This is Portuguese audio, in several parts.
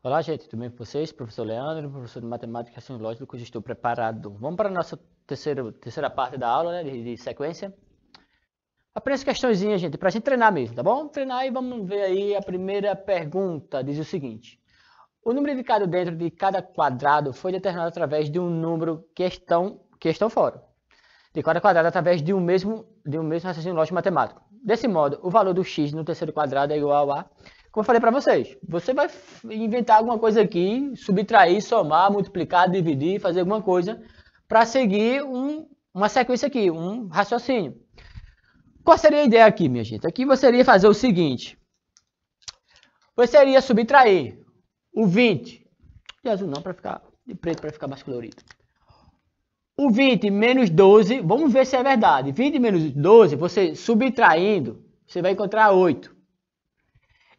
Olá, gente, tudo bem com vocês? Professor Leandro, professor de Matemática e Ciências lógico, Estou Preparado. Vamos para a nossa terceira, terceira parte da aula, né, de, de sequência. Apenas questõezinhas, gente, para a gente treinar mesmo, tá bom? treinar e vamos ver aí a primeira pergunta. Diz o seguinte. O número indicado dentro de cada quadrado foi determinado através de um número que estão, fora. De cada quadrado através de um mesmo, de um mesmo raciocínio lógico matemático. Desse modo, o valor do x no terceiro quadrado é igual a como eu falei para vocês, você vai inventar alguma coisa aqui, subtrair, somar, multiplicar, dividir, fazer alguma coisa para seguir um, uma sequência aqui, um raciocínio. Qual seria a ideia aqui, minha gente? Aqui você iria fazer o seguinte. Você iria subtrair o 20. De azul não, para ficar de preto, para ficar mais colorido. O 20 menos 12, vamos ver se é verdade. 20 menos 12, você subtraindo, você vai encontrar 8.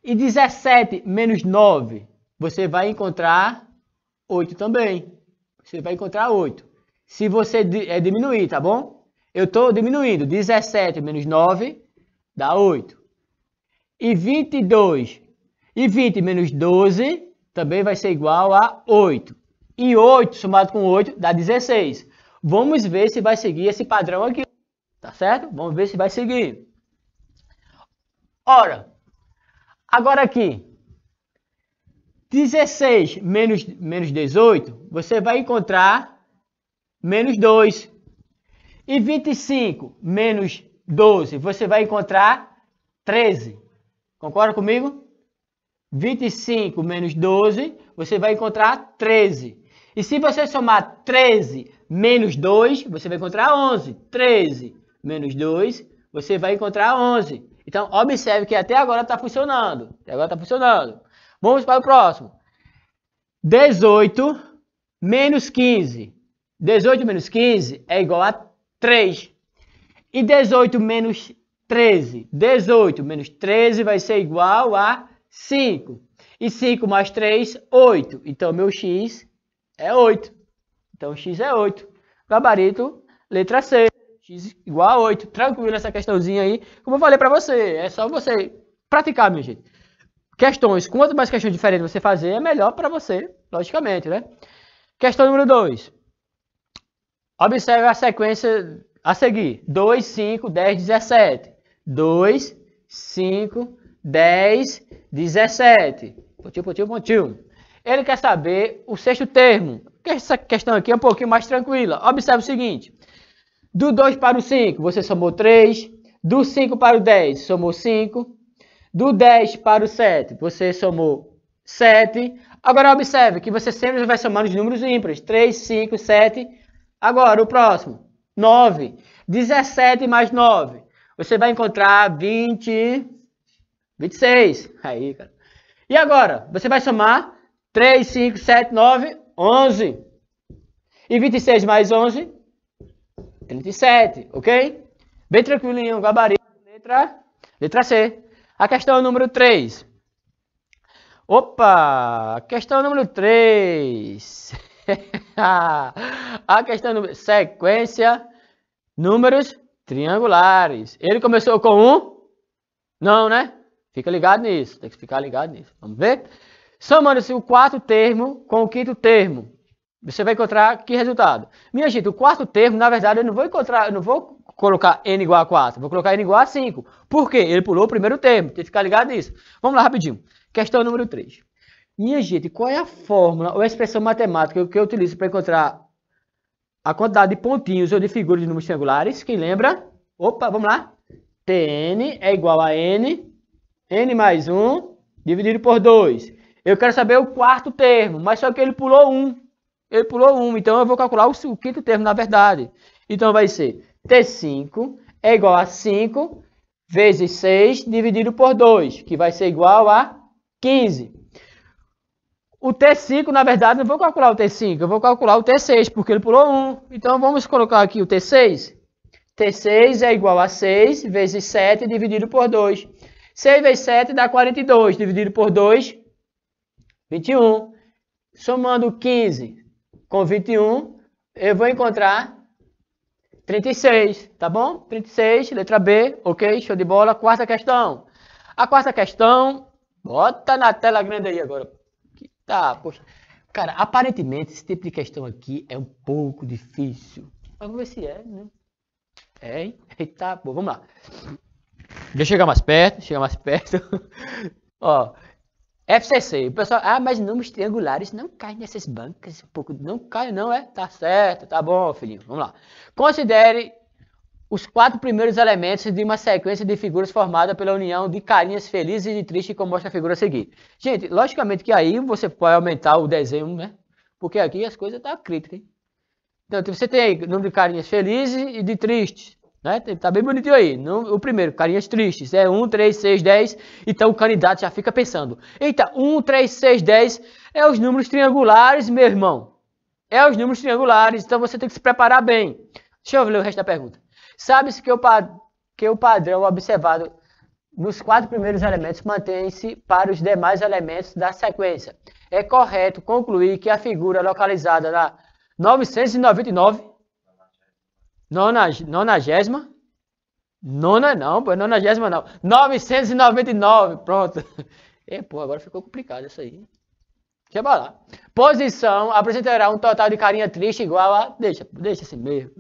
E 17 menos 9, você vai encontrar 8 também. Você vai encontrar 8. Se você é diminuir, tá bom? Eu estou diminuindo. 17 menos 9 dá 8. E 22. E 20 menos 12 também vai ser igual a 8. E 8 somado com 8 dá 16. Vamos ver se vai seguir esse padrão aqui. Tá certo? Vamos ver se vai seguir. Ora, Agora aqui, 16 menos, menos 18, você vai encontrar menos 2. E 25 menos 12, você vai encontrar 13. Concorda comigo? 25 menos 12, você vai encontrar 13. E se você somar 13 menos 2, você vai encontrar 11. 13 menos 2, você vai encontrar 11. Então, observe que até agora está funcionando. Até agora está funcionando. Vamos para o próximo. 18 menos 15. 18 menos 15 é igual a 3. E 18 menos 13. 18 menos 13 vai ser igual a 5. E 5 mais 3, 8. Então, meu x é 8. Então, x é 8. Gabarito, letra C x igual a 8. Tranquilo essa questãozinha aí. Como eu falei para você, é só você praticar, minha gente. Questões, quanto mais questões diferentes você fazer, é melhor para você, logicamente, né? Questão número 2. Observe a sequência a seguir. 2, 5, 10, 17. 2, 5, 10, 17. Pontinho, pontinho, pontinho. Ele quer saber o sexto termo. Essa questão aqui é um pouquinho mais tranquila. Observe o seguinte. Do 2 para o 5, você somou 3. Do 5 para o 10, somou 5. Do 10 para o 7, você somou 7. Agora observe que você sempre vai somar os números ímpares. 3, 5, 7. Agora, o próximo. 9. 17 mais 9. Você vai encontrar 20... 26. Aí, cara. E agora, você vai somar 3, 5, 7, 9, 11. E 26 mais 11, 37, ok? Bem tranquilinho, gabarito, letra, letra C. A questão número 3. Opa! Questão número 3. a questão número... Sequência, números triangulares. Ele começou com um? Não, né? Fica ligado nisso, tem que ficar ligado nisso. Vamos ver? Somando-se o quarto termo com o quinto termo, você vai encontrar que resultado? Minha gente, o quarto termo, na verdade, eu não vou encontrar, eu não vou colocar n igual a 4, vou colocar n igual a 5. Por quê? Ele pulou o primeiro termo, tem que ficar ligado nisso. Vamos lá rapidinho. Questão número 3. Minha gente, qual é a fórmula ou a expressão matemática que eu utilizo para encontrar a quantidade de pontinhos ou de figuras de números triangulares? Quem lembra? Opa, vamos lá. Tn é igual a n, n mais 1, dividido por 2. Eu quero saber o quarto termo, mas só que ele pulou 1. Ele pulou 1, então eu vou calcular o, o quinto termo, na verdade. Então vai ser T5 é igual a 5 vezes 6 dividido por 2, que vai ser igual a 15. O T5, na verdade, não vou calcular o T5, eu vou calcular o T6, porque ele pulou 1. Então vamos colocar aqui o T6. T6 é igual a 6 vezes 7 dividido por 2. 6 vezes 7 dá 42, dividido por 2, 21. Somando 15 com 21, eu vou encontrar 36, tá bom? 36, letra B, ok, show de bola. Quarta questão. A quarta questão, bota na tela grande aí agora. Tá, poxa. Cara, aparentemente esse tipo de questão aqui é um pouco difícil. vamos ver se é, né? É, hein? Eita, pô, vamos lá. Deixa eu chegar mais perto, chegar mais perto. Ó, FCC. O pessoal, ah, mas números triangulares não caem nessas bancas. Um pouco, não cai, não é? Tá certo, tá bom, filhinho. Vamos lá. Considere os quatro primeiros elementos de uma sequência de figuras formada pela união de carinhas felizes e tristes, como mostra a figura a seguir. Gente, logicamente que aí você pode aumentar o desenho, né? Porque aqui as coisas estão tá críticas, hein? Então, você tem aí número de carinhas felizes e de tristes. Né? Tá bem bonitinho aí. No, o primeiro, carinhas tristes. É 1, 3, 6, 10. Então o candidato já fica pensando. Eita, 1, 3, 6, 10 é os números triangulares, meu irmão. É os números triangulares, então você tem que se preparar bem. Deixa eu ler o resto da pergunta. Sabe-se que, que o padrão observado nos quatro primeiros elementos mantém-se para os demais elementos da sequência. É correto concluir que a figura localizada na 999 nona, Nonagésima? Nona não, pô, nonagésima não. 999, pronto. E, pô, agora ficou complicado isso aí. Deixa pra lá. Posição apresentará um total de carinha triste igual a... Deixa, deixa assim mesmo.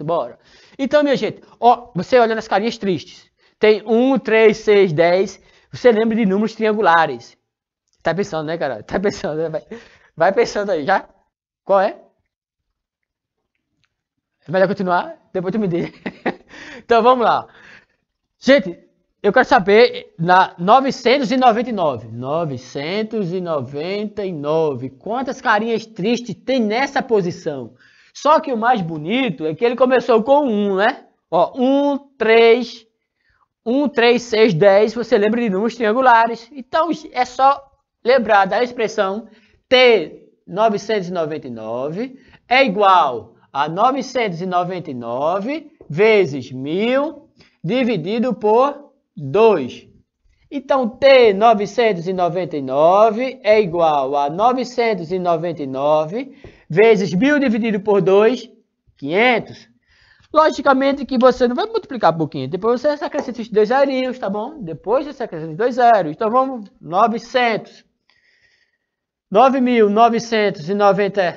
Bora. Então, minha gente, ó, você olha nas carinhas tristes. Tem 1, 3, 6, 10. Você lembra de números triangulares. Tá pensando, né, cara? Tá pensando, né? Vai, vai pensando aí, já? Qual é? É melhor continuar? Depois tu me diz. então vamos lá. Gente, eu quero saber na 999. 999. Quantas carinhas tristes tem nessa posição? Só que o mais bonito é que ele começou com 1, né? Ó, 1, 3, 1, 3, 6, 10. Você lembra de números triangulares. Então é só lembrar da expressão T999 é igual a 999 vezes 1.000 dividido por 2. Então, T 999 é igual a 999 vezes 1.000 dividido por 2, 500. Logicamente que você não vai multiplicar por 500. Depois você acrescenta os dois zeros, tá bom? Depois você acrescenta os dois zeros. Então, vamos 900. 9.990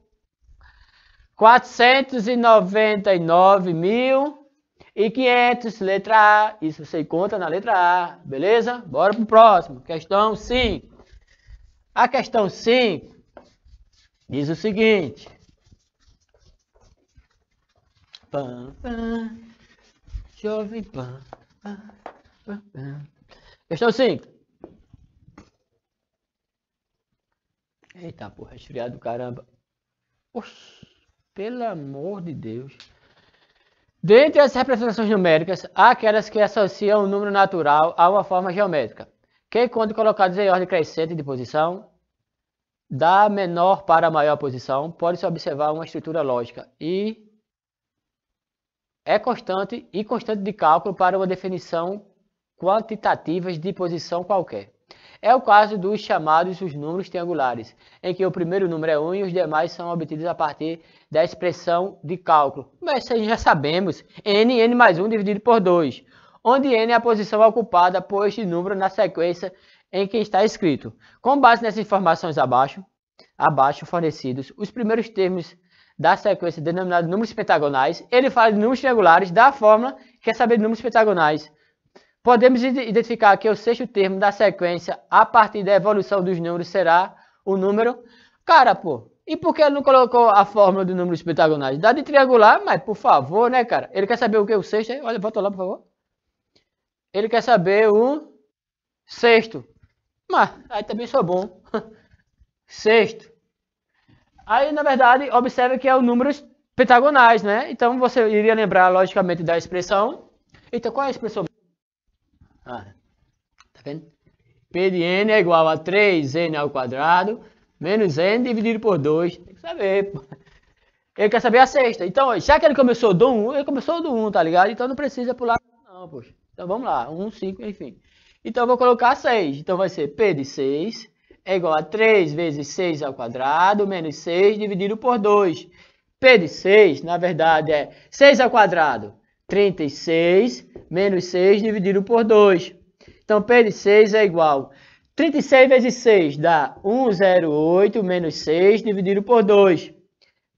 499.500, letra A. Isso você conta na letra A, beleza? Bora pro próximo. Questão 5. A questão 5 diz o seguinte. Pam, pam, jovem pan. Questão 5. Eita, porra, esfriado do caramba. Oxi. Pelo amor de Deus. Dentre as representações numéricas, há aquelas que associam o número natural a uma forma geométrica, que, quando colocados em ordem crescente de posição, da menor para a maior posição, pode-se observar uma estrutura lógica e é constante e constante de cálculo para uma definição quantitativas de posição qualquer. É o caso dos chamados os números triangulares, em que o primeiro número é 1 e os demais são obtidos a partir da expressão de cálculo. Mas isso já sabemos, n, n mais 1 dividido por 2, onde n é a posição ocupada por este número na sequência em que está escrito. Com base nessas informações abaixo, abaixo fornecidos, os primeiros termos da sequência denominada números pentagonais, ele fala de números triangulares da fórmula que é saber de números pentagonais. Podemos identificar que o sexto termo da sequência, a partir da evolução dos números, será o número. Cara, pô, e por que ele não colocou a fórmula do número dos pentagonais? Dá de triangular, mas por favor, né, cara? Ele quer saber o que é o sexto? Olha, volta lá, por favor. Ele quer saber o sexto. Mas, aí também sou bom. sexto. Aí, na verdade, observe que é o número pentagonais, né? Então, você iria lembrar, logicamente, da expressão. Então, qual é a expressão? Ah, tá vendo? P de n é igual a 3n ao quadrado, menos n dividido por 2. Tem que saber, Ele quer saber a sexta. Então, já que ele começou do 1, ele começou do 1, tá ligado? Então não precisa pular não, poxa. Então vamos lá, 1, 5, enfim. Então eu vou colocar 6. Então vai ser P de 6 é igual a 3 vezes 6 ao quadrado, menos 6 dividido por 2. P de 6, na verdade, é 6 ao quadrado, 36, menos 6 dividido por 2. Então, P de 6 é igual. 36 vezes 6 dá 108 menos 6 dividido por 2.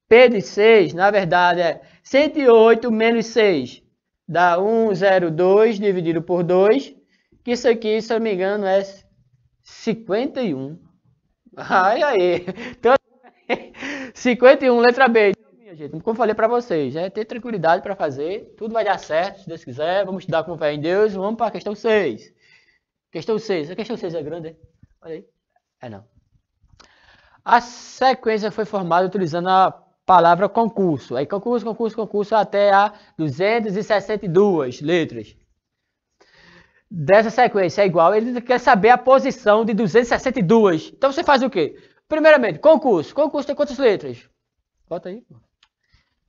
P de 6, na verdade, é 108 menos 6. Dá 102 dividido por 2. Que isso aqui, se eu não me engano, é 51. Ai, aí. Então, 51, letra B gente, como eu falei para vocês, é ter tranquilidade para fazer, tudo vai dar certo, se Deus quiser, vamos estudar com fé em Deus, vamos para a questão 6. Questão 6, a questão 6 é grande, hein? olha aí, é não. A sequência foi formada utilizando a palavra concurso, aí concurso, concurso, concurso, até a 262 letras. Dessa sequência é igual, ele quer saber a posição de 262, então você faz o quê? Primeiramente, concurso, concurso tem quantas letras? Bota aí,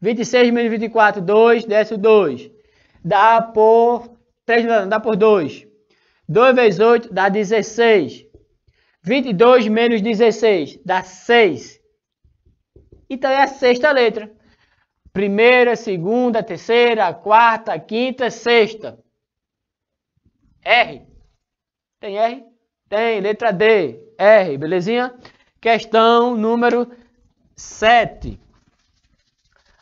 26 menos 24, 2, desce o 2. Dá por 3, não, dá por 2. 2 vezes 8 dá 16. 22 menos 16 dá 6. Então é a sexta letra. Primeira, segunda, terceira, quarta, quinta, sexta. R. Tem R? Tem. Letra D. R. Belezinha? Questão número 7.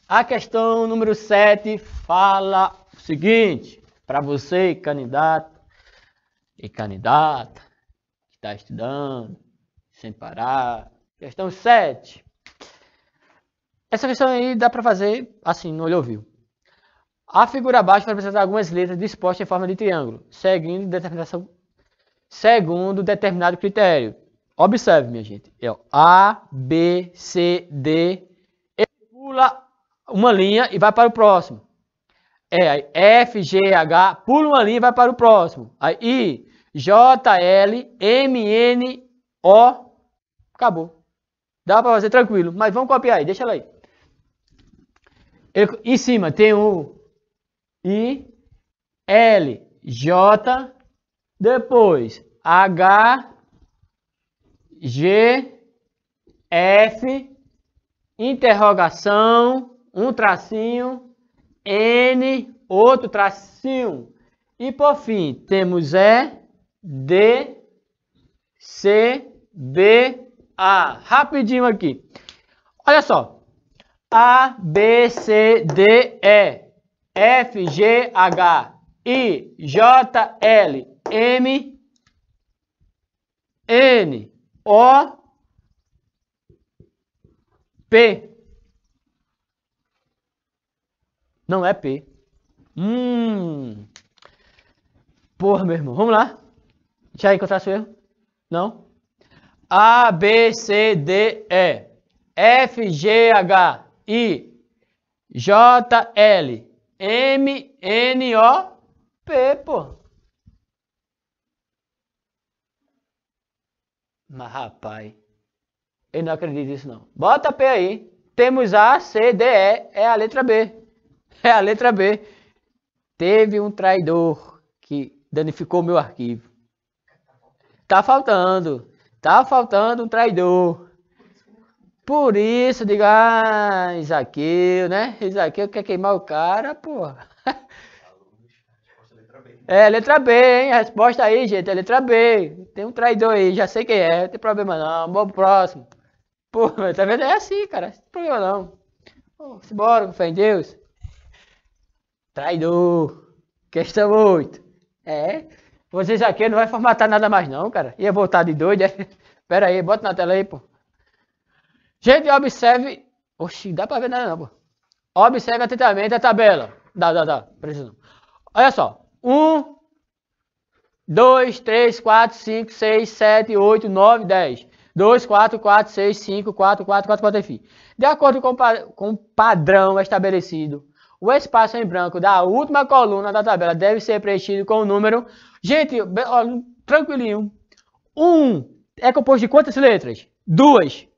A questão número 7 fala o seguinte, para você, candidato e candidata, que está estudando, sem parar. Questão 7. Essa questão aí dá para fazer assim, no olho ouviu. A figura abaixo apresentar algumas letras dispostas em forma de triângulo, seguindo determinação segundo determinado critério. Observe, minha gente. É, A, B, C, D. E, pula uma linha e vai para o próximo. É, F, G, H, pula uma linha e vai para o próximo. Aí, I, J, L, M, N, O, acabou. Dá para fazer tranquilo, mas vamos copiar aí, deixa ela aí. em cima tem o I, L, J, depois H, G, F, interrogação, um tracinho, N, outro tracinho. E por fim, temos E, D, C, B, A. Rapidinho aqui. Olha só. A, B, C, D, E, F, G, H, I, J, L, M, N, O, P. Não é P. Hum. Porra, meu irmão. Vamos lá. Já encontrar seu erro? Não? A, B, C, D, E. F, G, H, I, J, L, M, N, O, P, pô. Mas, rapaz, eu não acredito nisso, não. Bota P aí. Temos A, C, D, E, é a letra B. É a letra B. Teve um traidor que danificou meu arquivo. Tá faltando. Tá faltando um traidor. Por isso, diga, ah, Isaqueu, né? Isaqueu quer queimar o cara, porra. É, letra B, hein? Resposta aí, gente, é letra B. Tem um traidor aí, já sei quem é, não tem problema não. pro próximo. Pô, tá vendo? É assim, cara, não tem problema não. Pô, simbora, fé em Deus. Traidor. Questão 8. É. Vocês aqui não vai formatar nada mais não, cara. Ia voltar de doido, é? Pera aí, bota na tela aí, pô. Gente, observe... Oxi, dá pra ver nada não, pô. Observe atentamente a tabela. Dá, dá, dá. Precisa Olha só. 1, 2, 3, 4, 5, 6, 7, 8, 9, 10. 2, 4, 4, 6, 5, 4, 4, 4, 4, enfim. De acordo com, com o padrão estabelecido o espaço em branco da última coluna da tabela deve ser preenchido com o número. Gente, ó, tranquilinho. 1 um é composto de quantas letras? 2.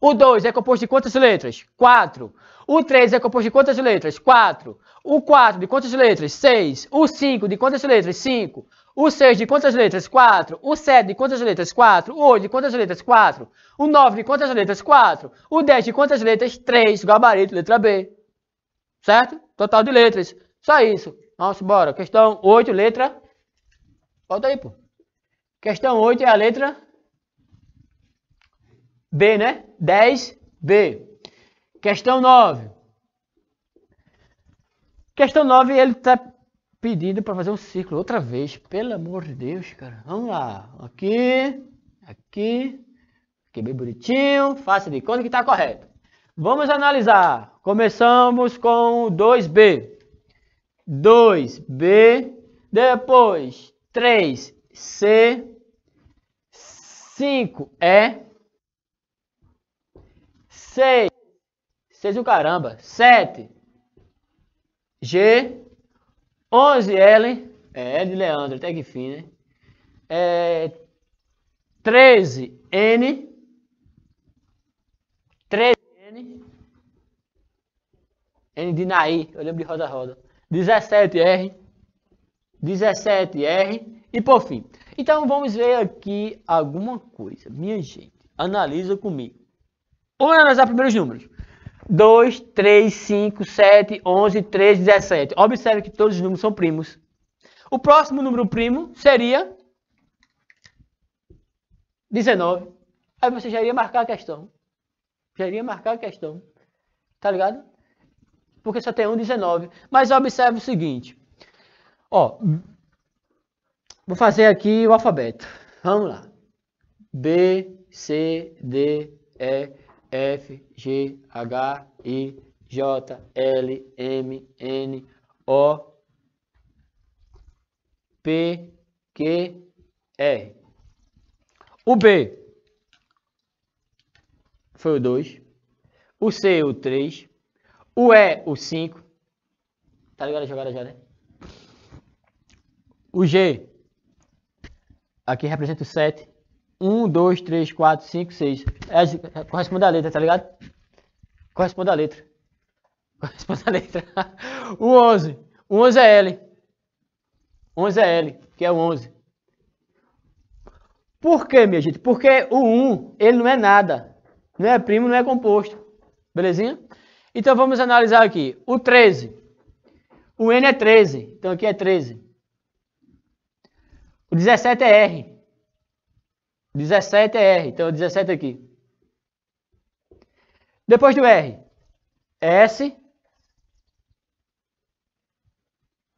O 2 é composto de quantas letras? 4. O 3 é composto de quantas letras? 4. O 4 de quantas letras? 6. O 5 de quantas letras? 5. O 6 de quantas letras? 4. O 7 de quantas letras? 4. O 8 de quantas letras? 4. O 9 de quantas letras? 4. O 10 de quantas letras? 3. Gabarito, letra B. Certo? Total de letras. Só isso. Vamos embora. Questão 8, letra. Volta aí, pô. Questão 8 é a letra B, né? 10B. Questão 9. Questão 9, ele está pedindo para fazer um círculo outra vez. Pelo amor de Deus, cara. Vamos lá. Aqui, aqui. Aqui bem bonitinho. Faça de conta que está correto. Vamos analisar Começamos com 2B. 2B, depois 3C, 5E, 6, 6 o caramba, 7, G, 11L, é de Leandro, até que fim, né? É, 13N, 13 N de Naí, eu lembro de Roda Roda. 17R, 17R e por fim. Então vamos ver aqui alguma coisa. Minha gente, analisa comigo. Vamos analisar primeiros números. 2, 3, 5, 7, 11, 13, 17. Observe que todos os números são primos. O próximo número primo seria 19. Aí você já iria marcar a questão. Já iria marcar a questão. Tá ligado? porque só tem 1,19. Mas observe o seguinte. Ó, vou fazer aqui o alfabeto. Vamos lá. B, C, D, E, F, G, H, I, J, L, M, N, O, P, Q, R. O B foi o 2. O C, o 3. O E, o 5. Tá ligado a jogada já, né? O G, aqui representa o 7. 1, 2, 3, 4, 5, 6. É, corresponde à letra, tá ligado? Corresponde à letra. Corresponde à letra. o 11. O 11 é L. 11 é L, que é o 11. Por quê, minha gente? Porque o 1, ele não é nada. Não é primo, não é composto. Belezinha? Então vamos analisar aqui. O 13. O N é 13. Então aqui é 13. O 17 é R. 17 é R. Então o é 17 aqui. Depois do R. É S.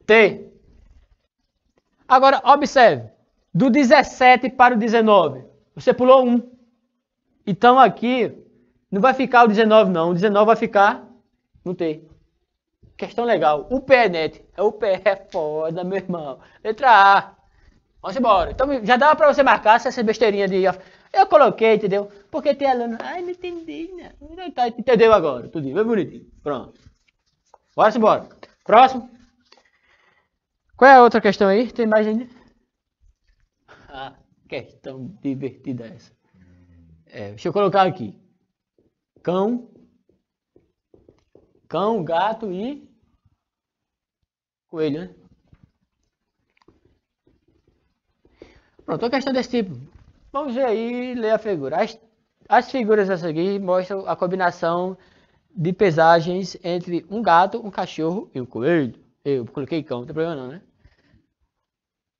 T. Agora, observe. Do 17 para o 19, você pulou 1. Então, aqui, não vai ficar o 19, não. O 19 vai ficar no T. Questão legal. O pé, net. É o pé, é foda, meu irmão. Letra A. Vamos embora. Então já dava pra você marcar essa besteirinha de. Eu coloquei, entendeu? Porque tem aluno. Ai, não entendi, não. Tá, entendeu agora? Tudo bem bonitinho. Pronto. Bora embora. Próximo. Qual é a outra questão aí? Tem mais ainda? Ah, questão divertida essa. É, deixa eu colocar aqui. Cão. Cão, gato e coelho, né? Pronto, a questão desse tipo. Vamos ver aí ler a figura. As, as figuras a seguir mostram a combinação de pesagens entre um gato, um cachorro e um coelho. Eu coloquei cão, não tem problema não, né?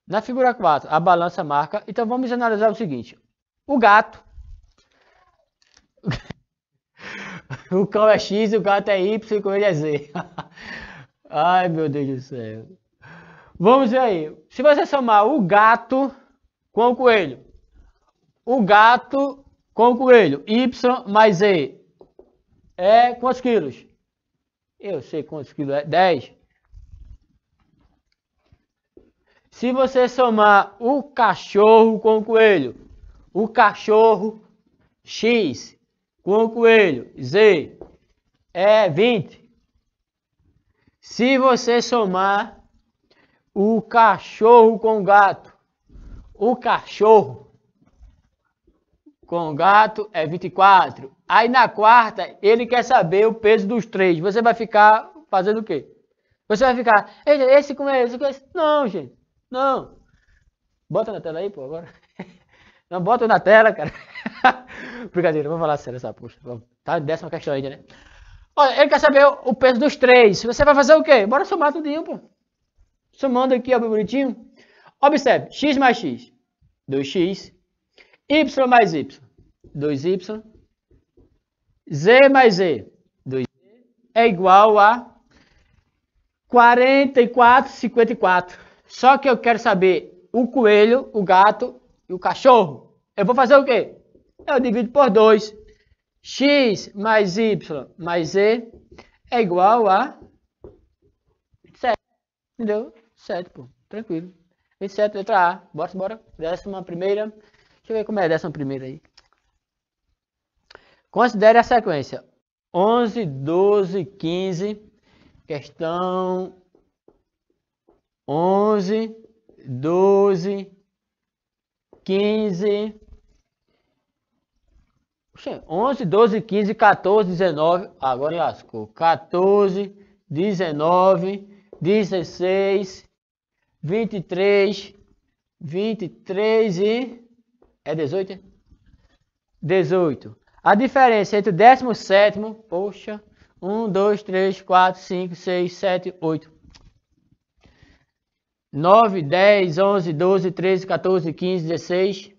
Na figura 4, a balança marca. Então vamos analisar o seguinte. O gato. O cão é X, o gato é Y, o coelho é Z. Ai, meu Deus do céu. Vamos ver aí. Se você somar o gato com o coelho. O gato com o coelho. Y mais Z. É quantos quilos? Eu sei quantos quilos é. 10. Se você somar o cachorro com o coelho. O cachorro, X com o coelho, Z é 20. Se você somar o cachorro com o gato, o cachorro com o gato é 24. Aí na quarta, ele quer saber o peso dos três. Você vai ficar fazendo o quê? Você vai ficar, esse com esse, esse com esse. Não, gente, não. Bota na tela aí, pô, agora. Não, bota na tela, cara. Brincadeira, vamos falar sério essa puxa. Tá décima questão ainda, né? Olha, ele quer saber o peso dos três. Você vai fazer o quê? Bora somar tudinho, pô. Somando aqui, ó, bem bonitinho. Observe, x mais x, 2x. y mais y, 2y. z mais z, 2 y É igual a 44, 54. Só que eu quero saber o coelho, o gato e o cachorro, eu vou fazer o quê? Eu divido por 2. x mais y mais z é igual a 7. Entendeu? 7, pô. Tranquilo. 27, letra A. Bora, bora. Décima primeira. Deixa eu ver como é a décima primeira aí. Considere a sequência. 11, 12, 15. Questão 11, 12, 15. 15, 11, 12, 15, 14, 19, agora lascou, 14, 19, 16, 23, 23 e, é 18? 18. É? A diferença entre o 17, poxa, 1, 2, 3, 4, 5, 6, 7, 8. 9, 10, 11, 12, 13, 14, 15, 16.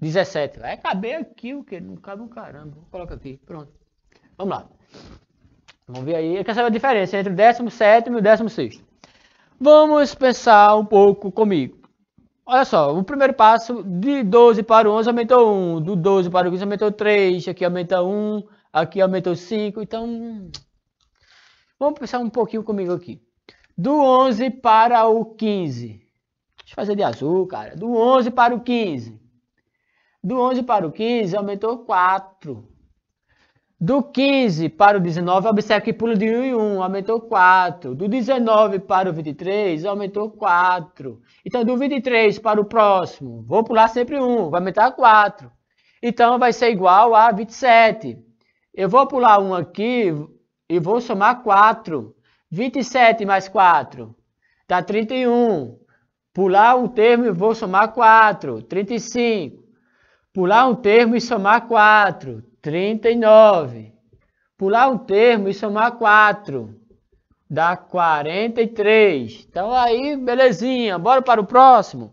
17. Vai caber aqui o que? Não cabe um caramba. Coloca aqui. Pronto. Vamos lá. Vamos ver aí. Eu saber a diferença entre o 17 e o 16. Vamos pensar um pouco comigo. Olha só, o primeiro passo de 12 para o 11 aumentou 1, do 12 para o 15 aumentou 3, aqui aumenta 1, aqui aumentou 5, então Vamos pensar um pouquinho comigo aqui. Do 11 para o 15. Deixa eu fazer de azul, cara. Do 11 para o 15. Do 11 para o 15, aumentou 4. Do 15 para o 19, observe que pula de 1 em 1, aumentou 4. Do 19 para o 23, aumentou 4. Então, do 23 para o próximo, vou pular sempre 1, vai aumentar 4. Então, vai ser igual a 27. Eu vou pular 1 aqui, e vou somar 4. 27 mais 4 dá 31. Pular um termo e vou somar 4. 35. Pular um termo e somar 4. 39. Pular um termo e somar 4. Dá 43. Então aí, belezinha. Bora para o próximo.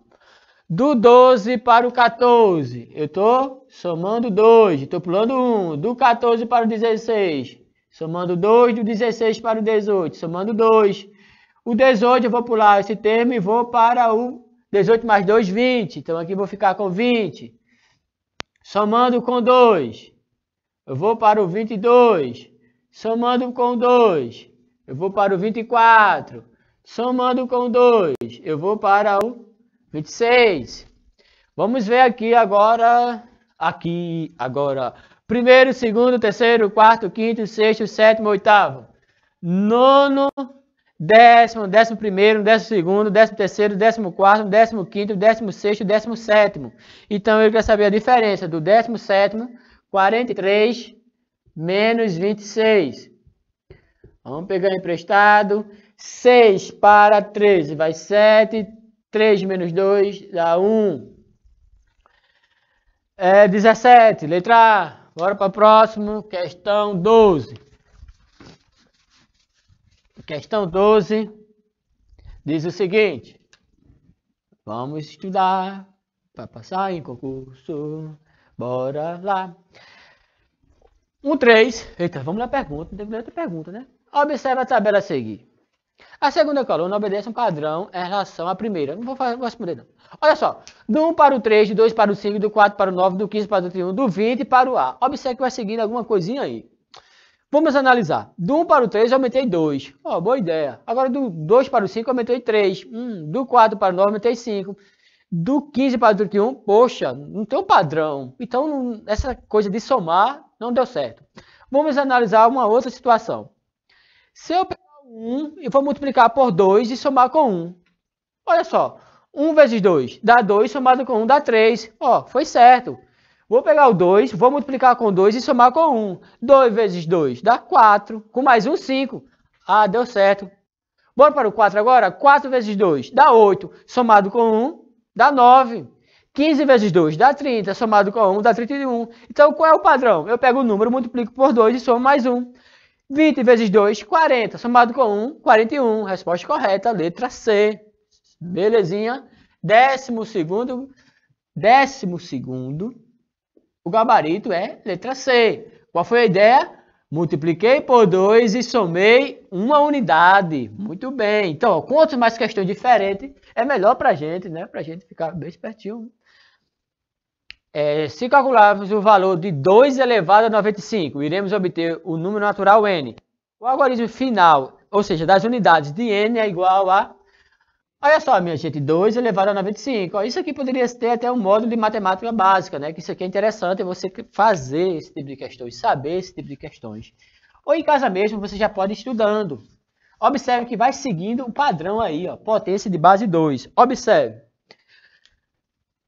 Do 12 para o 14. Eu estou somando 2. Estou pulando 1. Do 14 para o 16. Somando 2 do 16 para o 18. Somando 2. O 18 eu vou pular esse termo e vou para o 18 mais 2, 20. Então aqui vou ficar com 20. Somando com 2. Eu vou para o 22. Somando com 2. Eu vou para o 24. Somando com 2. Eu vou para o 26. Vamos ver aqui agora. Aqui agora Primeiro, segundo, terceiro, quarto, quinto, sexto, sétimo, oitavo. Nono, décimo, décimo primeiro, décimo segundo, décimo terceiro, décimo quarto, décimo quinto, décimo sexto, décimo sétimo. Então, eu quero saber a diferença do décimo sétimo, 43, menos 26. Vamos pegar emprestado. 6 para 13 vai 7. 3 menos 2 dá 1. É 17. Letra A. Bora para o próximo. Questão 12. Questão 12 diz o seguinte. Vamos estudar para passar em concurso. Bora lá. Um três. Eita, vamos na pergunta. Deve ler outra pergunta, né? Observe a tabela a seguir. A segunda coluna obedece um padrão em relação à primeira. Não vou, fazer, vou responder, não. Olha só. Do 1 para o 3, do 2 para o 5, do 4 para o 9, do 15 para o 31, do 20 para o A. Observe que vai seguindo alguma coisinha aí. Vamos analisar. Do 1 para o 3, eu aumentei 2. oh, boa ideia. Agora, do 2 para o 5, eu aumentei 3. Hum, do 4 para o 9, eu aumentei 5. Do 15 para o 31, poxa, não tem um padrão. Então, não, essa coisa de somar não deu certo. Vamos analisar uma outra situação. Se eu 1 e vou multiplicar por 2 e somar com 1. Olha só, 1 vezes 2 dá 2, somado com 1 dá 3. Ó, foi certo. Vou pegar o 2, vou multiplicar com 2 e somar com 1. 2 vezes 2 dá 4, com mais 1, 5. Ah, deu certo. Bora para o 4 agora? 4 vezes 2 dá 8, somado com 1 dá 9. 15 vezes 2 dá 30, somado com 1 dá 31. Então, qual é o padrão? Eu pego o número, multiplico por 2 e somo mais 1. 20 vezes 2, 40. Somado com 1, 41. Resposta correta, letra C. Belezinha? Décimo segundo, décimo segundo, o gabarito é letra C. Qual foi a ideia? Multipliquei por 2 e somei uma unidade. Muito bem. Então, quanto mais questões diferentes, é melhor para a gente, né? Para a gente ficar bem espertinho. É, se calcularmos o valor de 2 elevado a 95, iremos obter o número natural n. O algarismo final, ou seja, das unidades de n é igual a... Olha só, minha gente, 2 elevado a 95. isso aqui poderia ter até um módulo de matemática básica, né? Que isso aqui é interessante, é você fazer esse tipo de questões, saber esse tipo de questões. Ou em casa mesmo, você já pode ir estudando. Observe que vai seguindo o padrão aí, ó, potência de base 2. Observe.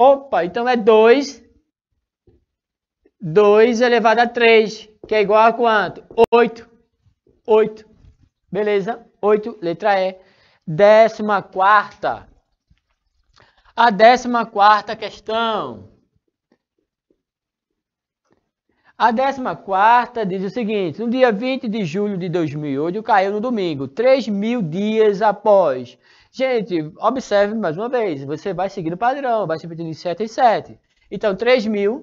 Opa, então é 2, 2 elevado a 3, que é igual a quanto? 8, 8, beleza? 8, letra E. Décima quarta. A décima quarta questão. A décima quarta diz o seguinte, no dia 20 de julho de 2008, caiu no domingo, 3 mil dias após Gente, observe mais uma vez, você vai seguir o padrão, vai se repetindo de 7 em 7. Então, 3.000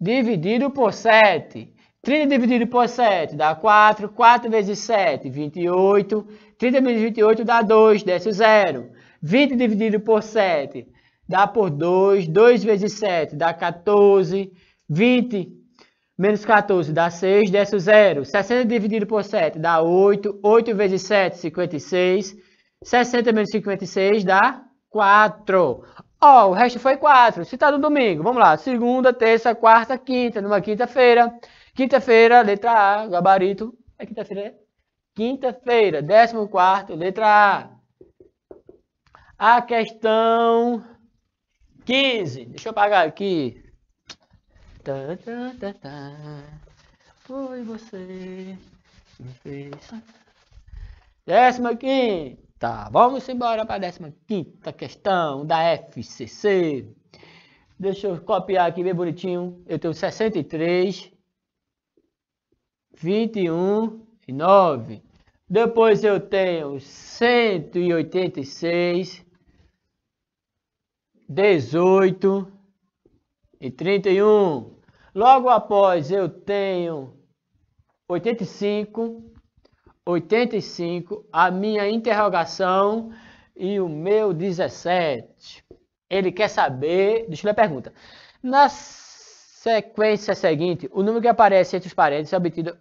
dividido por 7. 30 dividido por 7 dá 4, 4 vezes 7, 28. 30 menos 28 dá 2, desce o zero. 20 dividido por 7 dá por 2, 2 vezes 7 dá 14. 20 Menos 14 dá 6, desce o 0. 60 dividido por 7 dá 8. 8 vezes 7, 56. 60 menos 56 dá 4. Ó, oh, o resto foi 4. Se tá no domingo, vamos lá. Segunda, terça, quarta, quinta. Numa quinta-feira. Quinta-feira, letra A, gabarito. É quinta-feira? É? Quinta-feira, décimo quarto, letra A. A questão 15. Deixa eu apagar aqui. Tá, tá, tá, tá. Foi você que me fez. Décima quinta. Tá, vamos embora para a décima quinta questão da FCC. Deixa eu copiar aqui bem bonitinho. Eu tenho 63, 21 e 9. Depois eu tenho 186, 18, e 31. Logo após eu tenho 85, 85, a minha interrogação e o meu 17. Ele quer saber, deixa eu ler a pergunta. Na sequência seguinte, o número que aparece entre os parênteses é obtido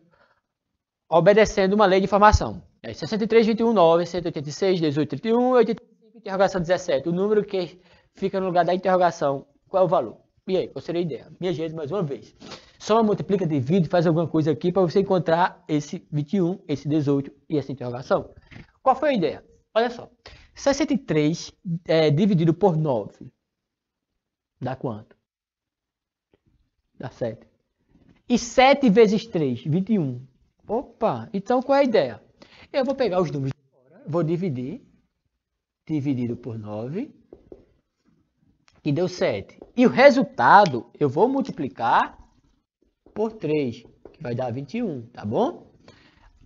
obedecendo uma lei de informação. É 63, 21, 9, 186, 18, 31, 85, interrogação 17. O número que fica no lugar da interrogação, qual é o valor? E aí, qual seria a ideia? Minha gente, mais uma vez. Soma, multiplica, divide, faz alguma coisa aqui para você encontrar esse 21, esse 18 e essa interrogação. Qual foi a ideia? Olha só. 63 é, dividido por 9 dá quanto? Dá 7. E 7 vezes 3, 21. Opa, então qual é a ideia? Eu vou pegar os números, vou dividir, dividido por 9, que deu 7. E o resultado eu vou multiplicar por 3, que vai dar 21, tá bom?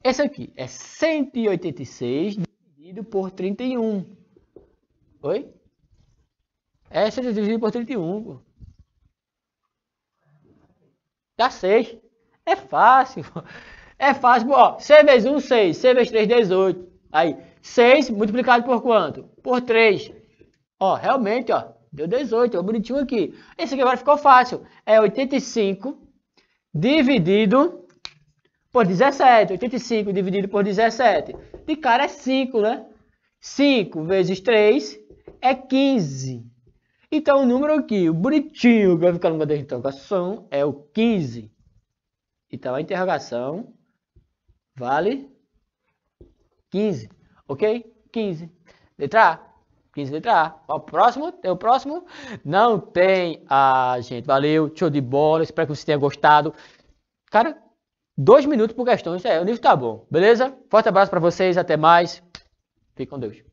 Esse aqui é 186 dividido por 31. Oi? É 186 dividido por 31, pô. Dá 6. É fácil. É fácil. Ó, C vezes 1, 6. C vezes 3, 18. Aí, 6 multiplicado por quanto? Por 3. Ó, realmente, ó. Deu 18, é bonitinho aqui. Esse aqui agora ficou fácil. É 85 dividido por 17. 85 dividido por 17. De cara é 5, né? 5 vezes 3 é 15. Então, o número aqui, o bonitinho que vai ficar no lugar da interrogação é o 15. Então, a interrogação vale 15, ok? 15. Letra A. 15 letra A. O próximo, tem o próximo? Não tem A, ah, gente. Valeu, show de bola. Espero que você tenha gostado. Cara, dois minutos por Isso É, o nível tá bom. Beleza? Forte abraço para vocês. Até mais. Fique com Deus.